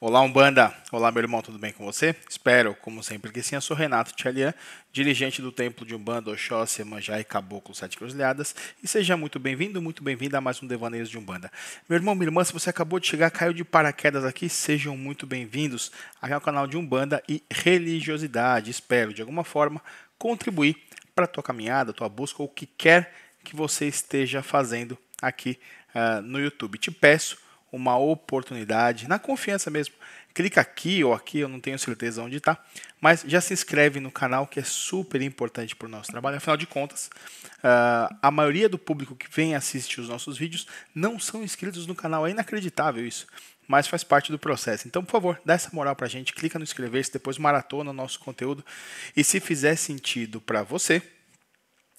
Olá, Umbanda! Olá, meu irmão, tudo bem com você? Espero, como sempre, que sim. Eu sou Renato Tchalian, dirigente do Templo de Umbanda, Oxóssi, Manjá e Caboclo Sete Cruzilhadas. E seja muito bem-vindo, muito bem-vinda a mais um Devaneios de Umbanda. Meu irmão, minha irmã, se você acabou de chegar, caiu de paraquedas aqui, sejam muito bem-vindos aqui ao canal de Umbanda e Religiosidade. Espero, de alguma forma, contribuir para a tua caminhada, tua busca ou o que quer que você esteja fazendo aqui uh, no YouTube. Te peço uma oportunidade, na confiança mesmo. Clica aqui ou aqui, eu não tenho certeza onde está, mas já se inscreve no canal que é super importante para o nosso trabalho. Afinal de contas, uh, a maioria do público que vem assistir os nossos vídeos não são inscritos no canal, é inacreditável isso, mas faz parte do processo. Então, por favor, dá essa moral para a gente, clica no inscrever-se, depois maratona o nosso conteúdo e se fizer sentido para você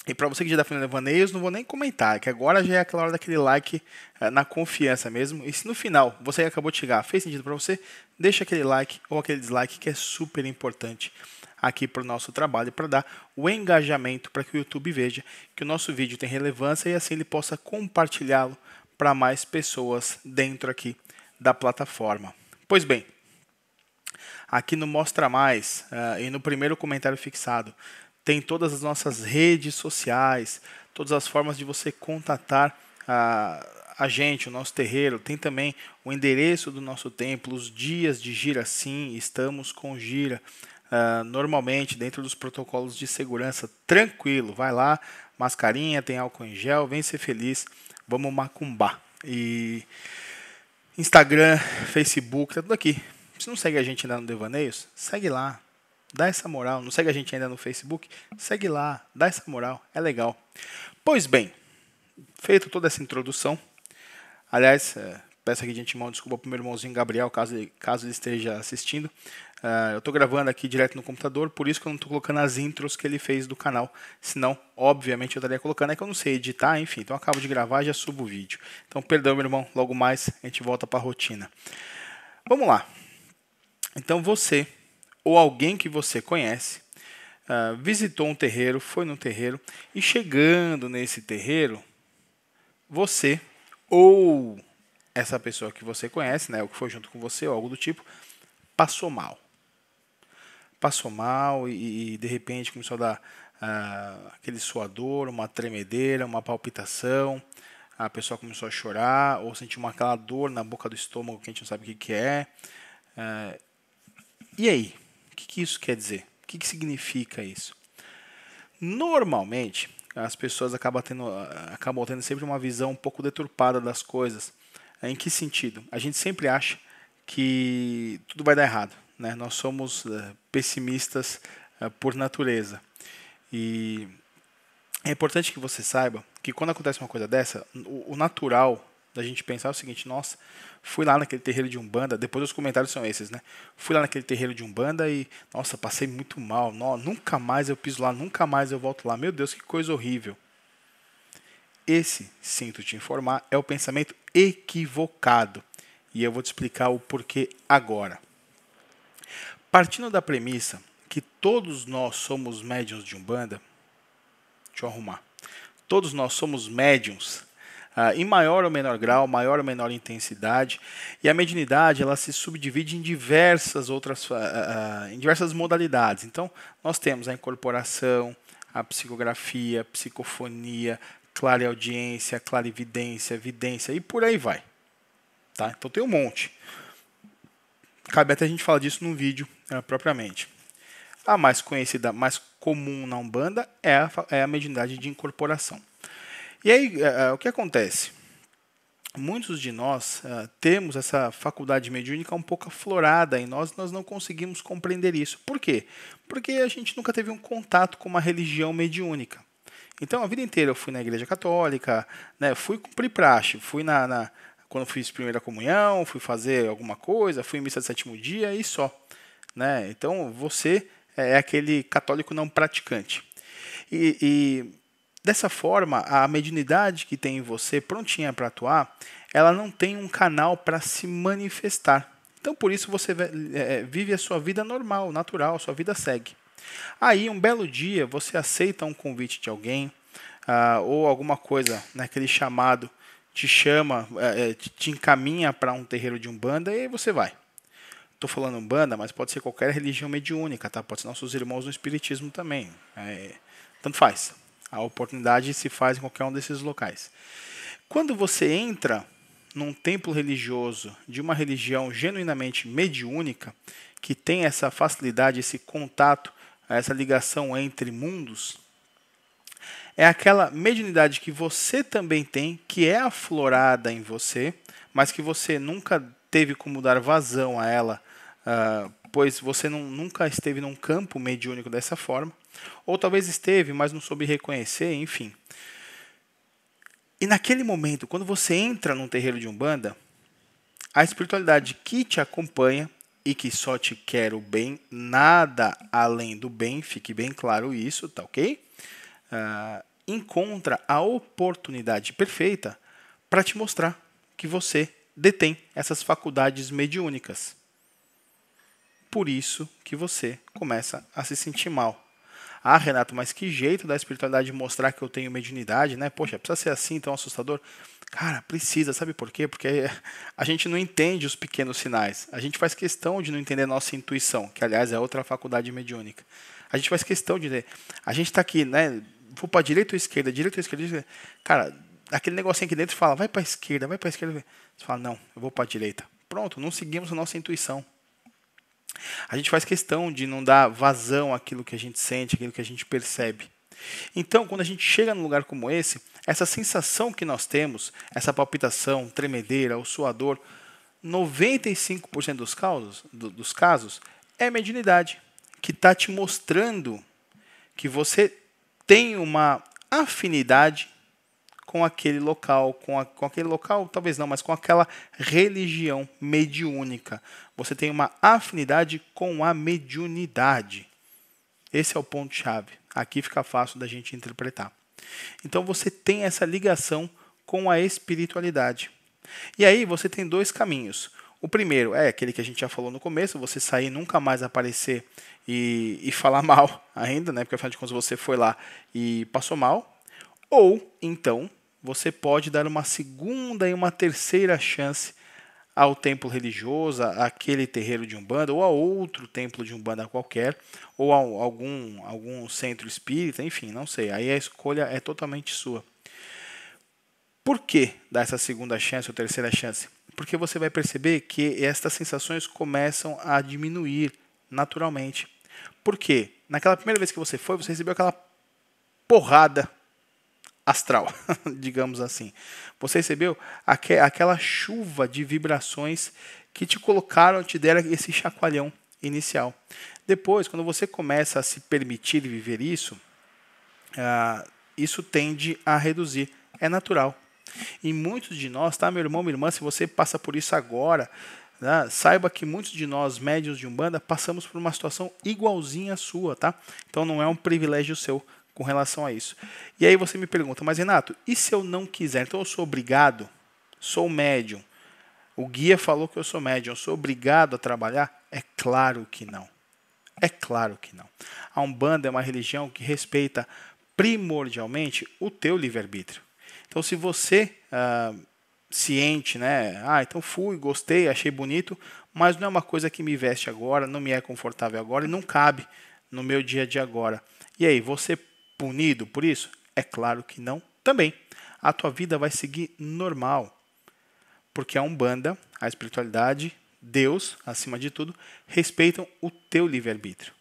e para você que já está fazendo devaneios, não vou nem comentar, que agora já é aquela hora daquele like eh, na confiança mesmo. E se no final você acabou de chegar, fez sentido para você, deixa aquele like ou aquele dislike que é super importante aqui para o nosso trabalho, para dar o engajamento para que o YouTube veja que o nosso vídeo tem relevância e assim ele possa compartilhá-lo para mais pessoas dentro aqui da plataforma. Pois bem, aqui no Mostra Mais uh, e no primeiro comentário fixado, tem todas as nossas redes sociais, todas as formas de você contatar a, a gente, o nosso terreiro, tem também o endereço do nosso templo, os dias de gira, sim, estamos com gira. Uh, normalmente, dentro dos protocolos de segurança, tranquilo, vai lá, mascarinha, tem álcool em gel, vem ser feliz, vamos macumbar. E Instagram, Facebook, tá tudo aqui. Se não segue a gente ainda no Devaneios, segue lá, dá essa moral. Não segue a gente ainda no Facebook? Segue lá, dá essa moral, é legal. Pois bem, feito toda essa introdução, aliás, é, peço aqui de antemão desculpa para o meu irmãozinho Gabriel, caso ele, caso ele esteja assistindo. Uh, eu estou gravando aqui direto no computador, por isso que eu não estou colocando as intros que ele fez do canal. Senão, obviamente, eu estaria colocando. É que eu não sei editar, enfim. Então, acabo de gravar e já subo o vídeo. Então, perdão, meu irmão. Logo mais a gente volta para a rotina. Vamos lá. Então, você ou alguém que você conhece uh, visitou um terreiro, foi no terreiro e chegando nesse terreiro, você ou essa pessoa que você conhece, né, ou que foi junto com você, ou algo do tipo, passou mal. Passou mal e, e de repente começou a dar uh, aquele suador, uma tremedeira, uma palpitação. A pessoa começou a chorar ou sentiu uma aquela dor na boca do estômago que a gente não sabe o que, que é. Uh, e aí? que, que isso quer dizer? O que, que significa isso? Normalmente, as pessoas acabam tendo, ah, acabam tendo sempre uma visão um pouco deturpada das coisas. Em que sentido? A gente sempre acha que tudo vai dar errado. Né? Nós somos eh, pessimistas eh, por natureza. E é importante que você saiba que quando acontece uma coisa dessa, o natural da gente pensar o seguinte, nossa, fui lá naquele terreiro de Umbanda, depois os comentários são esses, né? Fui lá naquele terreiro de Umbanda e, nossa, passei muito mal, não, nunca mais eu piso lá, nunca mais eu volto lá, meu Deus, que coisa horrível. Esse, sinto te informar, é o pensamento equivocado. E eu vou te explicar o porquê agora. Partindo da premissa que todos nós somos médiums de Umbanda, deixa eu arrumar. Todos nós somos médiums uh, em maior ou menor grau, maior ou menor intensidade. E a mediunidade ela se subdivide em diversas outras, uh, uh, em diversas modalidades. Então, nós temos a incorporação, a psicografia, a psicofonia, clareaudiência, clarividência, vidência e por aí vai. Tá? Então tem um monte. Cabe até a gente falar disso num vídeo uh, propriamente. A mais conhecida, mais comum na Umbanda é a, é a mediunidade de incorporação. E aí, é, é, o que acontece? Muitos de nós é, temos essa faculdade mediúnica um pouco aflorada em nós e nós não conseguimos compreender isso. Por quê? Porque a gente nunca teve um contato com uma religião mediúnica. Então, a vida inteira eu fui na igreja católica, né, fui cumprir praxe, fui na, na quando fiz primeira comunhão, fui fazer alguma coisa, fui em missa de sétimo dia e só. Né? Então, você é aquele católico não praticante. E, Dessa forma, a mediunidade que tem em você prontinha para atuar, ela não tem um canal para se manifestar. Então, por isso, você é, é, vive a sua vida normal, natural, sua vida segue. Aí, um belo dia, você aceita um convite de alguém uh, ou alguma coisa naquele né, aquele chamado te chama, uh, te encaminha para um terreiro de umbanda e aí você vai. Estou falando umbanda, mas pode ser qualquer religião mediúnica, tá? Pode ser nossos irmãos no espiritismo também. É, tanto faz. A oportunidade se faz em qualquer um desses locais. Quando você entra num templo religioso de uma religião genuinamente mediúnica, que tem essa facilidade, esse contato, essa ligação entre mundos, é aquela mediunidade que você também tem, que é aflorada em você, mas que você nunca teve como dar vazão a ela uh, pois você não, nunca esteve num campo mediúnico dessa forma, ou talvez esteve, mas não soube reconhecer, enfim. E naquele momento, quando você entra num terreiro de Umbanda, a espiritualidade que te acompanha e que só te quer o bem, nada além do bem, fique bem claro isso, tá ok? Uh, encontra a oportunidade perfeita para te mostrar que você detém essas faculdades mediúnicas por isso que você começa a se sentir mal. Ah, Renato, mas que jeito da espiritualidade mostrar que eu tenho mediunidade, né? Poxa, precisa ser assim tão assustador? Cara, precisa, sabe por quê? Porque a gente não entende os pequenos sinais. A gente faz questão de não entender a nossa intuição, que aliás é outra faculdade mediúnica. A gente faz questão de ler. A gente está aqui, né? Vou para direita ou esquerda, direita ou esquerda, esquerda. Cara, aquele negocinho aqui dentro fala, vai para esquerda, vai para esquerda. Você fala, não, eu vou para direita. Pronto, não seguimos a nossa intuição. A gente faz questão de não dar vazão àquilo que a gente sente, àquilo que a gente percebe. Então, quando a gente chega num lugar como esse, essa sensação que nós temos, essa palpitação, tremedeira, o suador, 95% dos casos, do, dos casos é mediunidade, que está te mostrando que você tem uma afinidade com aquele local, com, a, com aquele local, talvez não, mas com aquela religião mediúnica. Você tem uma afinidade com a mediunidade. Esse é o ponto-chave. Aqui fica fácil da gente interpretar. Então você tem essa ligação com a espiritualidade. E aí você tem dois caminhos. O primeiro é aquele que a gente já falou no começo, você sair e nunca mais aparecer e, e falar mal ainda, né? Porque afinal de contas você foi lá e passou mal. Ou então você pode dar uma segunda e uma terceira chance ao templo religioso, àquele terreiro de Umbanda, ou a outro templo de Umbanda qualquer, ou a algum, algum centro espírita, enfim, não sei. Aí a escolha é totalmente sua. Por que dar essa segunda chance ou terceira chance? Porque você vai perceber que estas sensações começam a diminuir naturalmente. Por quê? Naquela primeira vez que você foi, você recebeu aquela porrada astral, digamos assim. Você recebeu aqu aquela chuva de vibrações que te colocaram, te deram esse chacoalhão inicial. Depois, quando você começa a se permitir viver isso, ah, isso tende a reduzir. É natural. E muitos de nós, tá, meu irmão, minha irmã, se você passa por isso agora, né, saiba que muitos de nós, médios de Umbanda, passamos por uma situação igualzinha à sua, tá? Então não é um privilégio seu com relação a isso. E aí você me pergunta, mas Renato, e se eu não quiser? Então eu sou obrigado? Sou médium? O guia falou que eu sou médium, eu sou obrigado a trabalhar? É claro que não. É claro que não. A Umbanda é uma religião que respeita primordialmente o teu livre-arbítrio. Então, se você, ah, ciente, né? Ah, então fui, gostei, achei bonito, mas não é uma coisa que me veste agora, não me é confortável agora e não cabe no meu dia a dia agora. E aí, você punido por isso? É claro que não também. A tua vida vai seguir normal. Porque a Umbanda, a espiritualidade, Deus, acima de tudo, respeitam o teu livre-arbítrio.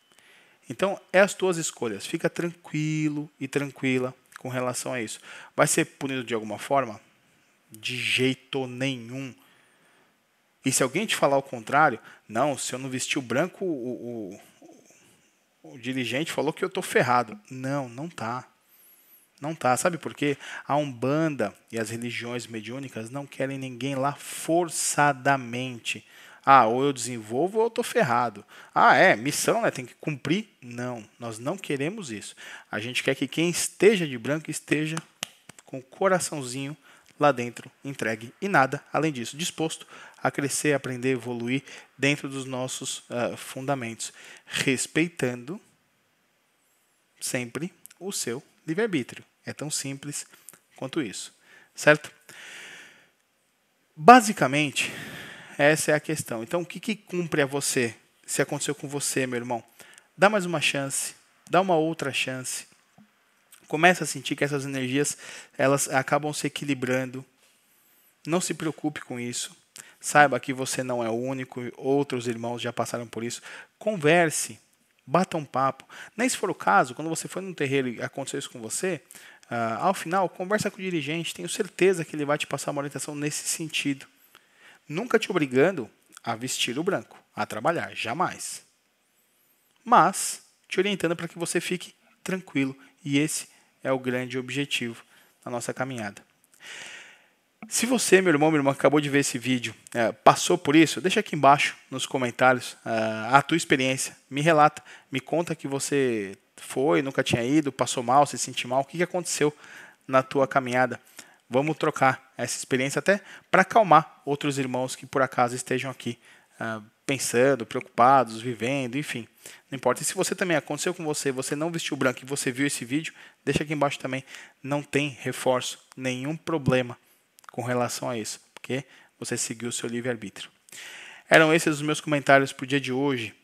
Então, é as tuas escolhas. Fica tranquilo e tranquila com relação a isso. Vai ser punido de alguma forma? De jeito nenhum. E se alguém te falar o contrário, não, se eu não vestir o branco, o, o, o dirigente falou que eu tô ferrado. Não, não tá. Não tá. Sabe por quê? A Umbanda e as religiões mediúnicas não querem ninguém lá forçadamente. Ah, ou eu desenvolvo ou eu tô ferrado. Ah, é, missão, né? Tem que cumprir. Não, nós não queremos isso. A gente quer que quem esteja de branco esteja com o coraçãozinho lá dentro entregue e nada além disso, disposto a crescer, aprender, evoluir dentro dos nossos uh, fundamentos, respeitando sempre o seu livre-arbítrio. É tão simples quanto isso, certo? Basicamente, essa é a questão. Então, o que, que cumpre a você se aconteceu com você, meu irmão? Dá mais uma chance, dá uma outra chance, começa a sentir que essas energias elas acabam se equilibrando. Não se preocupe com isso. Saiba que você não é o único, outros irmãos já passaram por isso. Converse, bata um papo. Nem se for o caso, quando você foi num terreiro e aconteceu isso com você, uh, ao final, conversa com o dirigente. Tenho certeza que ele vai te passar uma orientação nesse sentido. Nunca te obrigando a vestir o branco, a trabalhar, jamais. Mas te orientando para que você fique tranquilo. E esse é o grande objetivo da nossa caminhada. Se você, meu irmão, meu irmão, acabou de ver esse vídeo, é, passou por isso, deixa aqui embaixo nos comentários é, a tua experiência. Me relata, me conta que você foi, nunca tinha ido, passou mal, se sentiu mal, o que, que aconteceu na tua caminhada. Vamos trocar essa experiência até para acalmar outros irmãos que por acaso estejam aqui ah, pensando, preocupados, vivendo, enfim. Não importa. E se você também aconteceu com você, você não vestiu branco e você viu esse vídeo, deixa aqui embaixo também. Não tem reforço, nenhum problema com relação a isso, porque você seguiu o seu livre-arbítrio. Eram esses os meus comentários para o dia de hoje.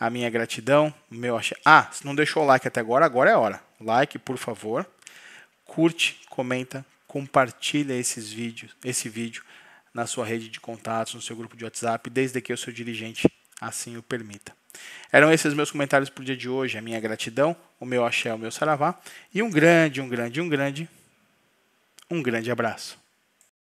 A minha gratidão, meu achei. Ah, se não deixou o like até agora, agora é hora. Like, por favor. Curte, comenta, compartilha esses vídeos, esse vídeo na sua rede de contatos, no seu grupo de WhatsApp, desde que o seu dirigente assim o permita. Eram esses meus comentários para o dia de hoje, a minha gratidão, o meu axé, o meu saravá, e um grande, um grande, um grande, um grande abraço.